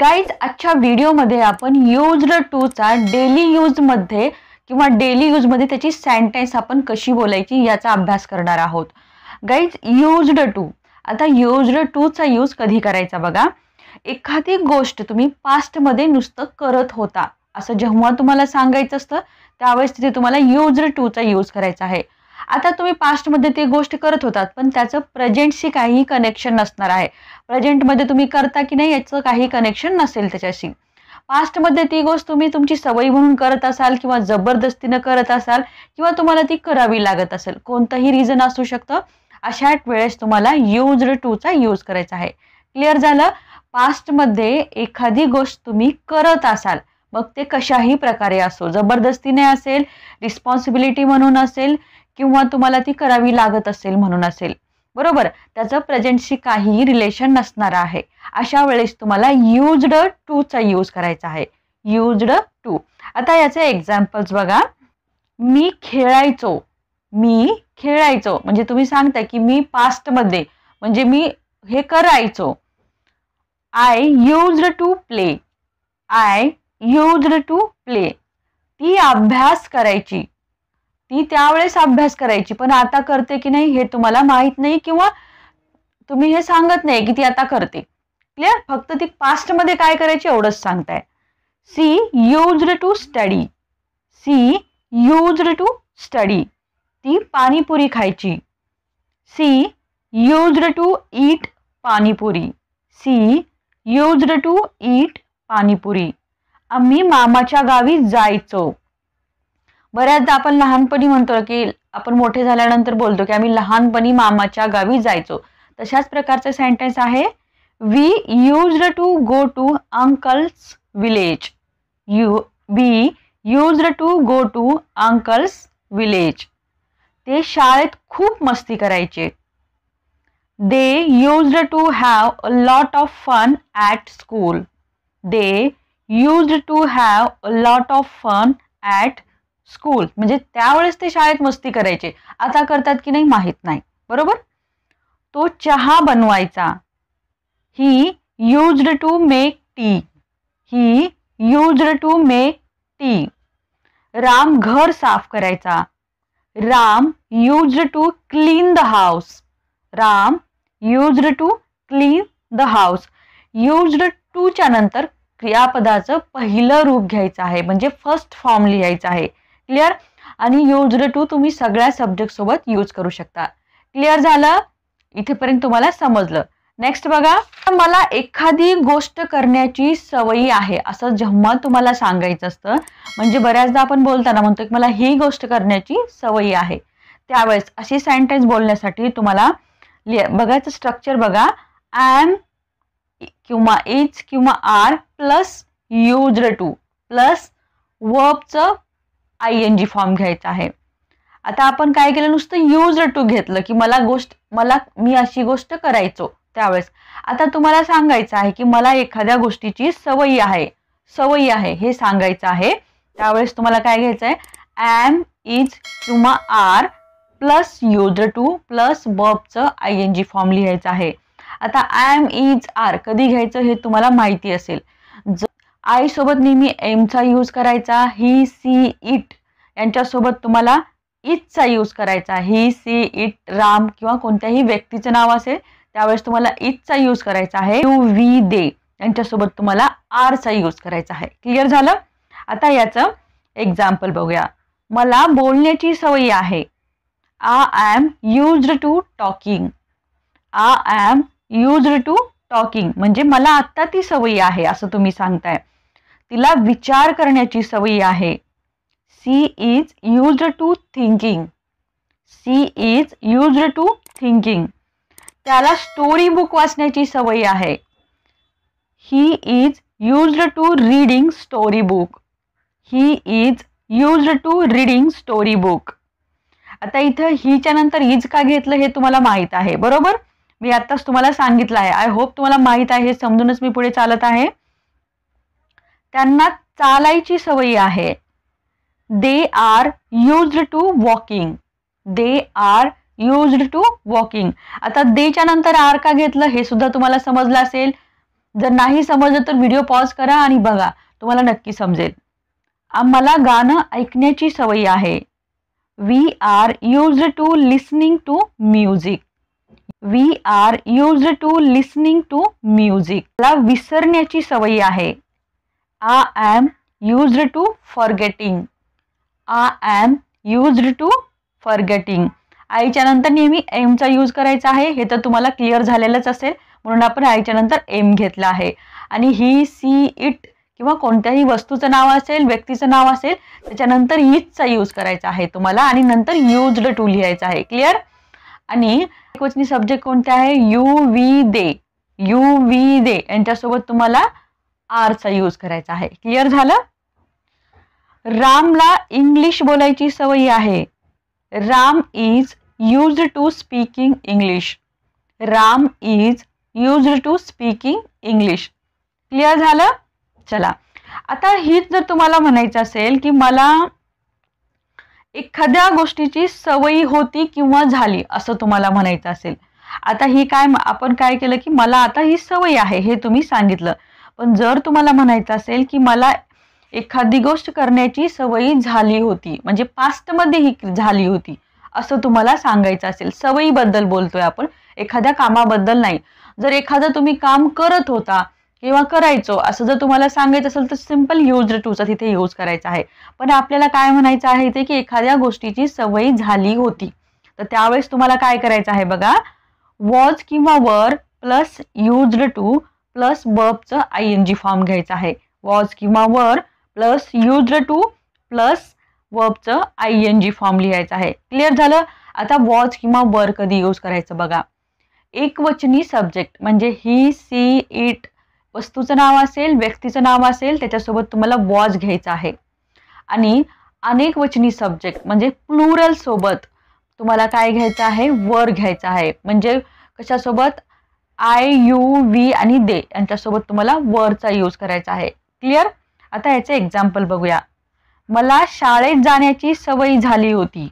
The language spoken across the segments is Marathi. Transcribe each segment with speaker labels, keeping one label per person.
Speaker 1: गाईज आजच्या व्हिडिओमध्ये आपण यूज्ड टूचा डेली यूजमध्ये किंवा डेली यूजमध्ये त्याची सेंटेन्स आपण कशी बोलायची याचा अभ्यास करणार आहोत गाईज यूज्ड टू आता यूज्ड टूचा यूज कधी करायचा बघा एखादी गोष्ट तुम्ही पास्टमध्ये नुसतं करत होता असं जेव्हा तुम्हाला सांगायचं असतं त्यावेळेस तिथे तुम्हाला यूज्ड टूचा यूज करायचा आहे आता तुम्ही पास्टमध्ये ती गोष्ट करत होतात पण त्याचं प्रेझेंटशी काही कनेक्शन नसणार आहे प्रेझेंटमध्ये तुम्ही करता की नाही याचं काही कनेक्शन नसेल त्याच्याशी पास्टमध्ये ती गोष्ट तुम्ही तुमची सवयी म्हणून करत असाल किंवा जबरदस्तीनं करत असाल किंवा तुम्हाला ती करावी लागत असेल कोणतंही रिझन असू शकतं अशा वेळेस तुम्हाला यूज टूचा यूज करायचा आहे क्लिअर झालं पास्टमध्ये एखादी गोष्ट तुम्ही करत असाल मग ते कशाही प्रकारे असो जबरदस्तीने असेल रिस्पॉन्सिबिलिटी म्हणून असेल किंवा तुम्हाला ती करावी लागत असेल म्हणून असेल बरोबर त्याचं प्रेझेंटशी काहीही रिलेशन नसणार आहे अशा वेळेस तुम्हाला युजड टूचा यूज करायचा आहे युजड टू आता याचे एक्झाम्पल्स बघा मी खेळायचो मी खेळायचो म्हणजे तुम्ही सांगता की मी पास्टमध्ये म्हणजे मी हे करायचो I used to play I used to play ती अभ्यास करायची ती त्यावेळेस अभ्यास करायची पण आता करते की नाही हे तुम्हाला माहीत नाही किंवा तुम्ही हे सांगत नाही की ती आता करते क्लिअर फक्त ती पास्टमध्ये काय करायची एवढंच सांगताय she used to study she used to study ती पाणीपुरी खायची she use to eat panipuri she use to eat panipuri आम्ही मामाच्या गावी जायचो बऱ्याचदा आपण लहानपणी म्हणतो की आपण मोठे झाल्यानंतर बोलतो की आम्ही लहानपणी मामाच्या गावी जायचो तशाच प्रकारचे सेंटेन्स आहे we use to go to uncle's village you we use to go to uncle's village ते शाळेत खूप मस्ती करायचे they use to have a lot of fun at school they use to have a lot of fun at school म्हणजे त्यावेळेस ते शाळेत मस्ती करायचे आता करतात की नाही माहीत नाही बरोबर तो चहा बनवायचा he used to make tea he used to make tea Ram घर साफ करायचा Ram use to clean the house Ram used to clean the house used च्या नंतर क्रियापदाचं पहिलं रूप घ्यायचं आहे म्हणजे फर्स्ट फॉर्म लिहायचं आहे क्लिअर आणि युज टू तुम्ही सगळ्या सब्जेक्ट सोबत यूज करू शकता क्लिअर झालं इथेपर्यंत तुम्हाला समजलं नेक्स्ट बघा मला एखादी गोष्ट करण्याची सवयी आहे असं जेव्हा तुम्हाला सांगायचं असतं म्हणजे बऱ्याचदा आपण बोलताना म्हणतो की मला ही गोष्ट करण्याची सवयी आहे त्यावेळेस अशी सेंटेन्स बोलण्यासाठी तुम्हाला बघायचं स्ट्रक्चर बघा एम किंवा इच किंवा are plus use to plus वर्बचं आय एन जी फॉर्म घ्यायचा आहे आता आपण काय केलं नुसतं यूज टू घेतलं की मला गोष्ट मला मी अशी गोष्ट करायचो त्यावेळेस आता तुम्हाला सांगायचं आहे की मला एखाद्या गोष्टीची सवयी आहे सवयी आहे हे सांगायचं आहे त्यावेळेस तुम्हाला काय घ्यायचं आहे एम इज किंवा are plus use to plus बबचं आय एन जी फॉर्म लिहायचं आहे आता ॲम इज आर कधी घ्यायचं हे तुम्हाला माहिती असेल सोबत नेहमी एमचा यूज करायचा ही सी इट यांच्यासोबत तुम्हाला चा यूज करायचा ही सी इट राम किंवा कोणत्याही व्यक्तीचं नाव असेल त्यावेळेस तुम्हाला चा यूज करायचा आहे यू वी दे यांच्यासोबत तुम्हाला आरचा यूज करायचा आहे क्लिअर झालं आता याचं एक्झाम्पल बघूया मला बोलण्याची सवय आहे I am used to talking I am used to talking म्हणजे मला आत्ता ती सवयी आहे असं तुम्ही सांगताय तिला विचार करण्याची सवयी आहे she is used to thinking she is used to thinking त्याला स्टोरी बुक वाचण्याची सवयी आहे he is used to reading story book he is used to reading story book आता इथं हीच्या नंतर इज का घेतलं हे तुम्हाला माहीत आहे बरोबर मी आत्ताच तुम्हाला सांगितलं आहे आय होप तुम्हाला माहीत आहे हे समजूनच मी पुढे चालत आहे त्यांना चालायची सवयी आहे they are used to walking they are used to walking आता देच्या नंतर आर का घेतलं हे सुद्धा तुम्हाला समजलं असेल जर नाही समजलं तर व्हिडिओ पॉज करा आणि बघा तुम्हाला नक्की समजेल आम्हाला गाणं ऐकण्याची सवयी आहे we are used to listening to music we are used to listening to music मला विसरण्याची सवयी आहे I am used to forgetting. I am used to forgetting. आईच्या नंतर नेहमी एमचा यूज करायचा आहे हे तर तुम्हाला क्लिअर झालेलंच असेल म्हणून आपण आईच्या नंतर एम घेतला आहे आणि ही सी इट किंवा कोणत्याही वस्तूचं नाव असेल व्यक्तीचं नाव असेल त्याच्यानंतर चा यूज करायचा आहे तुम्हाला आणि नंतर युज्ड टू लिहायचा आहे क्लिअर आणि एकवचनी सब्जेक्ट कोणते आहे you we they you we they यांच्यासोबत तुम्हाला आरचा यूज करायचा आहे क्लिअर झालं रामला इंग्लिश बोलायची सवयी आहे Ram is use to speaking English Ram is use to speaking English clear झालं चला आता हीच जर तुम्हाला म्हणायचं असेल की मला एखाद्या गोष्टीची सवयी होती किंवा झाली असं तुम्हाला म्हणायचं असेल आता ही काय आपण काय केलं की मला आता ही सवय आहे हे तुम्ही सांगितलं पण जर तुम्हाला म्हणायचं असेल की मला एखादी गोष्ट करण्याची सवयी झाली होती म्हणजे पास्टमध्ये ही झाली होती असं तुम्हाला सांगायचं असेल सवयीबद्दल बोलतोय आपण एखाद्या कामाबद्दल नाही जर एखादं तुम्ही काम करत होता किंवा करायचो असं जर तुम्हाला सांगायचं असेल तर सिम्पल यूज टूचा तिथे यूज करायचा आहे पण आपल्याला काय म्हणायचं आहे ते की एखाद्या गोष्टीची सवयी झाली होती तर त्यावेळेस तुम्हाला काय करायचं आहे बघा वॉज किंवा were plus used to plus बर्बचं आय एन जी फॉर्म घ्यायचं आहे वॉज किंवा were plus use to plus वर्बचं आय एन जी फॉर्म लिहायचं आहे क्लिअर झालं आता वॉज किंवा वर कधी यूज करायचं बघा एकवचनी सब्जेक्ट म्हणजे ही सी इट वस्तूचं नाव असेल व्यक्तीचं नाव असेल त्याच्यासोबत तुम्हाला वॉज घ्यायचं आहे आणि अनेक वचनी सब्जेक्ट म्हणजे प्लुरल सोबत तुम्हाला काय घ्यायचं आहे वर घ्यायचं आहे म्हणजे कशासोबत आय यू व्ही आणि दे यांच्यासोबत तुम्हाला वरचा यूज करायचा आहे क्लिअर आता याचे एक्झाम्पल बघूया मला शाळेत जाण्याची सवय झाली होती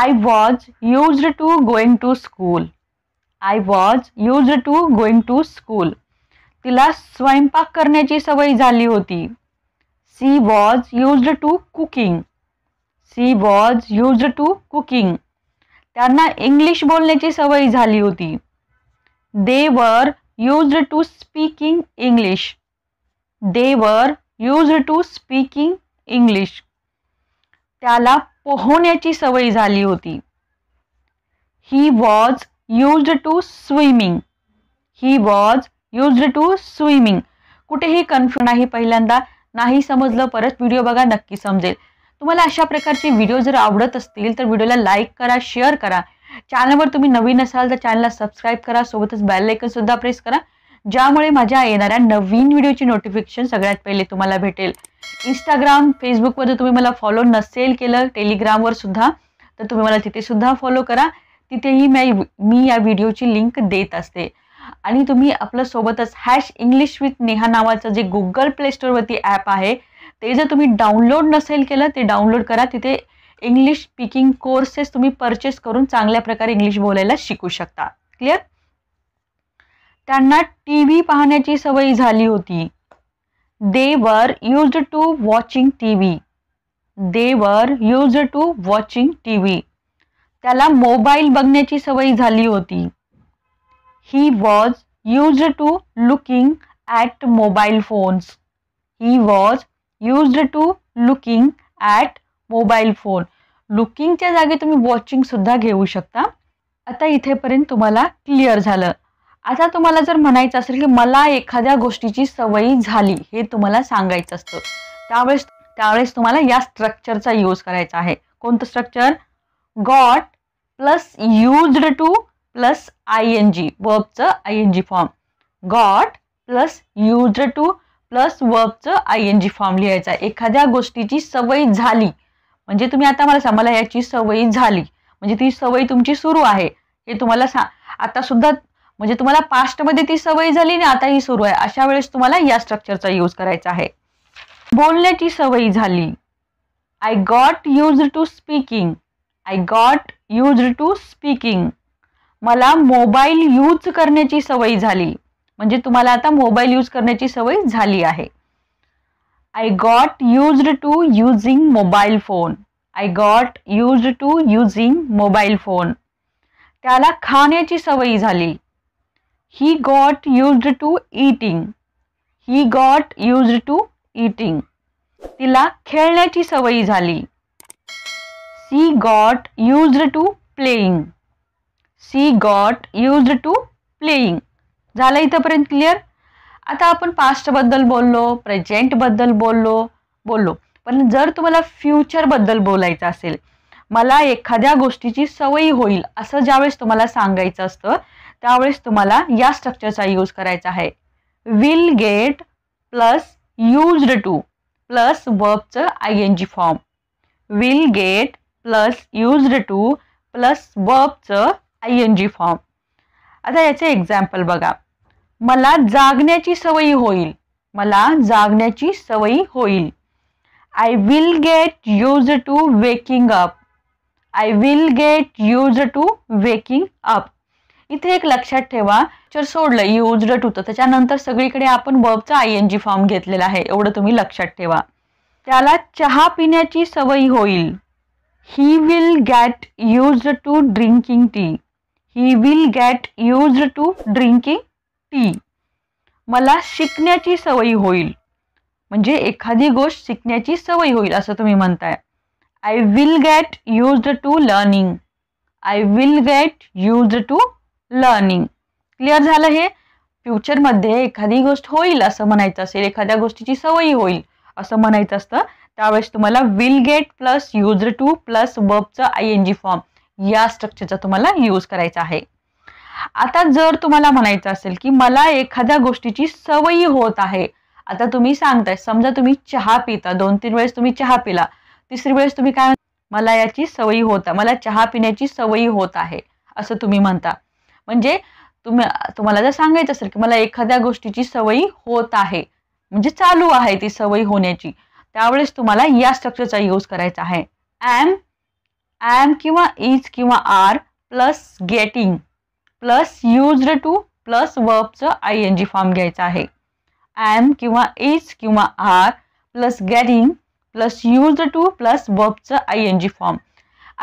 Speaker 1: I was used to going to school I was used to going to school तिला स्वयंपाक करण्याची सवय झाली होती she was used to cooking she was used to cooking त्यांना इंग्लिश बोलण्याची सवय झाली होती they were used to speaking English they were used to speaking English त्याला पोहण्याची सवय झाली होती he was used to swimming he was used to swimming कुठेही कन्फ्युज नाही पहिल्यांदा नाही समजलं परत व्हिडिओ बघा नक्की समजेल तुम्हाला अशा प्रकारचे व्हिडिओ जर आवडत असतील तर व्हिडिओला लाईक करा शेअर करा चॅनलवर तुम्ही नवीन असाल तर चॅनलला सबस्क्राईब करा सोबतच बेल सुद्धा प्रेस करा ज्यामुळे माझ्या येणाऱ्या नवीन व्हिडिओची नोटिफिकेशन सगळ्यात पहिले तुम्हाला भेटेल इंस्टाग्राम फेसबुकवर तुम्ही मला फॉलो नसेल केलं टेलिग्रामवर सुद्धा तर तुम्ही मला तिथे सुद्धा फॉलो करा तिथेही मी मी या व्हिडिओची लिंक देत असते आणि तुम्ही आपलं सोबतच हॅश इंग्लिश विथ नेहा नावाचं जे गुगल प्ले स्टोरवरती ॲप आहे ते जर तुम्ही डाउनलोड नसेल केलं ते डाउनलोड करा तिथे इंग्लिश स्पीकिंग कोर्सेस तुम्ही परचेस करून चांगल्या प्रकारे इंग्लिश बोलायला शिकू शकता क्लिअर त्यांना टी व्ही पाहण्याची सवय झाली होती they were used to watching T V they were use to watching T V त्याला मोबाईल बघण्याची सवय झाली होती he was use to looking at mobile phones he was use to looking at mobile phone लुकिंगच्या जागी तुम्ही वॉचिंग सुद्धा घेऊ शकता आता इथेपर्यंत तुम्हाला क्लिअर झालं आता तुम्हाला जर म्हणायचं असेल की मला एखाद्या गोष्टीची सवयी झाली हे तुम्हाला सांगायचं असतं त्यावेळेस त्यावेळेस तुम्हाला या स्ट्रक्चरचा यूज करायचा आहे कोणतं structure got plus used to plus I N G वर्बचं I N G form got plus used to plus वर्बचं आय एन जी फॉर्म आहे एखाद्या गोष्टीची सवय झाली म्हणजे तुम्ही आता मला सांगा मला याची सवय झाली म्हणजे ती सवय तुमची सुरू आहे हे तुम्हाला सा आता सुद्धा म्हणजे तुम्हाला पास्टमध्ये ती सवय झाली आणि आता ही सुरू आहे अशा वेळेस तुम्हाला या स्ट्रक्चरचा यूज करायचा आहे बोलण्याची सवय झाली I got use to speaking I got use to speaking मला मोबाईल यूज करण्याची सवय झाली म्हणजे तुम्हाला आता मोबाईल यूज करण्याची सवय झाली आहे I got used to using mobile phone I got used to using mobile phone त्याला खाण्याची सवयी झाली he got used to eating he got used to eating तिला खेळण्याची सवयी झाली she got used to playing she got used to playing झालं इथंपर्यंत क्लिअर आता आपण पास्टबद्दल बोललो प्रेझेंटबद्दल बोललो बोललो पण जर तुम्हाला फ्युचरबद्दल बोलायचं असेल मला एखाद्या गोष्टीची सवयी होईल असं ज्यावेळेस तुम्हाला सांगायचं असतं त्यावेळेस तुम्हाला या स्ट्रक्चरचा यूज करायचा आहे will get plus used to plus वर्बचं I N G form will get plus used to plus वर्बचं आय एन जी फॉर्म आता याचे एक्झाम्पल बघा मला जागण्याची सवयी होईल मला जागण्याची सवयी होईल I will get use to waking up I will get use to waking up इथे एक लक्षात ठेवा चर सोडलं यूज टू तर त्याच्यानंतर सगळीकडे आपण बबचा आय एन जी फॉर्म घेतलेला आहे एवढं तुम्ही लक्षात ठेवा त्याला चहा पिण्याची सवयी होईल he will get use to drinking tea he will get use to drinking tea मला शिकण्याची सवय होईल म्हणजे एखादी गोष्ट शिकण्याची सवय होईल असं तुम्ही म्हणताय I will get use to learning I will get use to learning clear झालं हे फ्युचरमध्ये एखादी गोष्ट होईल असं म्हणायचं असेल एखाद्या गोष्टीची सवय होईल असं म्हणायचं असतं त्यावेळेस तुम्हाला will get plus use to plus बबचं आय एन जी फॉर्म या स्ट्रक्चरचा तुम्हाला यूज करायचा आहे आता जर तुम्हाला म्हणायचं असेल की मला एखाद्या गोष्टीची सवयी होत आहे आता तुम्ही सांगताय समजा तुम्ही चहा पिता दोन तीन वेळेस तुम्ही चहा पिला तिसरी वेळेस तुम्ही काय मला याची सवयी होत मला चहा पिण्याची सवयी होत आहे असं तुम्ही म्हणता म्हणजे तुम्हाला जर सांगायचं असेल की मला एखाद्या गोष्टीची सवयी होत आहे म्हणजे चालू आहे ती सवयी होण्याची त्यावेळेस तुम्हाला या स्ट्रक्चरचा यूज करायचा आहे ॲम ऍम किंवा इज किंवा are plus getting plus used to plus वर्बचं आय एन जी फॉर्म घ्यायचा आहे ॲम किंवा इज किंवा are plus getting plus used to plus वर्बचं आय एन जी फॉर्म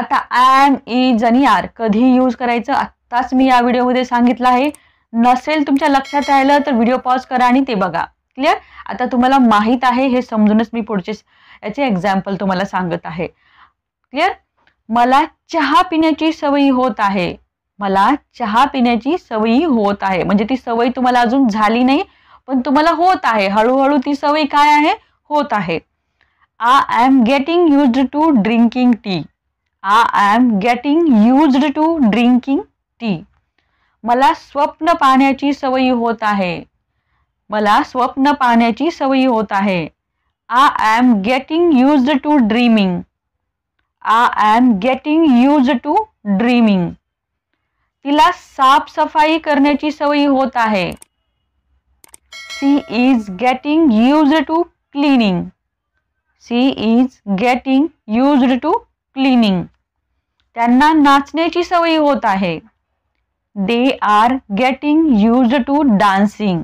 Speaker 1: आता ॲम इज आणि आर कधी यूज करायचं आत्ताच मी या व्हिडिओमध्ये सांगितलं आहे नसेल तुमच्या लक्षात राहिलं तर व्हिडिओ पॉज करा आणि ते बघा क्लिअर आता तुम्हाला माहीत आहे हे समजूनच मी पुढचे याचे एक्झाम्पल तुम्हाला सांगत आहे क्लिअर मला चहा पिण्याची सवयी होत आहे मला चहा पिण्याची सवयी होत आहे म्हणजे ती सवय तुम्हाला अजून झाली नाही पण तुम्हाला होत आहे हळूहळू ती सवय काय आहे होत आहे I am getting used to drinking tea I am getting used to drinking tea मला स्वप्न पाहण्याची सवयी होत आहे मला स्वप्न पाहण्याची सवयी होत आहे I am getting used to dreaming I am getting used to dreaming तिला साफसफाई करण्याची सवय होत आहे she is getting use to cleaning she is getting use to cleaning त्यांना नाचण्याची सवयी होत आहे they are getting use to dancing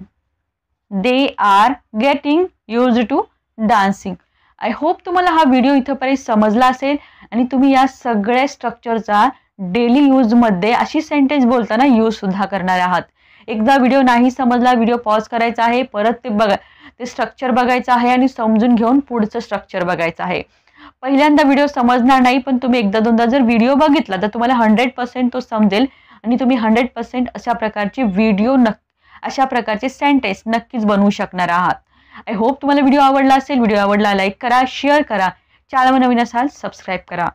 Speaker 1: they are getting use to dancing I hope तुम्हाला हा व्हिडिओ इथंपर्यंत समजला असेल आणि तुम्ही या सगळ्या स्ट्रक्चरचा डेली यूजमध्ये अशी सेंटेन्स बोलताना यूज सुद्धा करणार आहात एकदा व्हिडिओ नाही समजला व्हिडिओ पॉज करायचा आहे परत ते बघा ते स्ट्रक्चर बघायचं आहे आणि समजून घेऊन पुढचं स्ट्रक्चर बघायचं आहे पहिल्यांदा व्हिडिओ समजणार नाही पण तुम्ही एकदा दोनदा जर व्हिडिओ बघितला तर तुम्हाला हंड्रेड पर्सेंट तो समजेल आणि तुम्ही हंड्रेड पर्सेंट अशा प्रकारचे व्हिडिओ नक् अशा प्रकारचे सेंटेन्स नक्कीच बनवू शकणार आहात आय होप तुम्हाला व्हिडिओ आवडला असेल व्हिडिओ आवडला लाईक करा शेअर करा चॅनल नवीन असाल सबस्क्राईब करा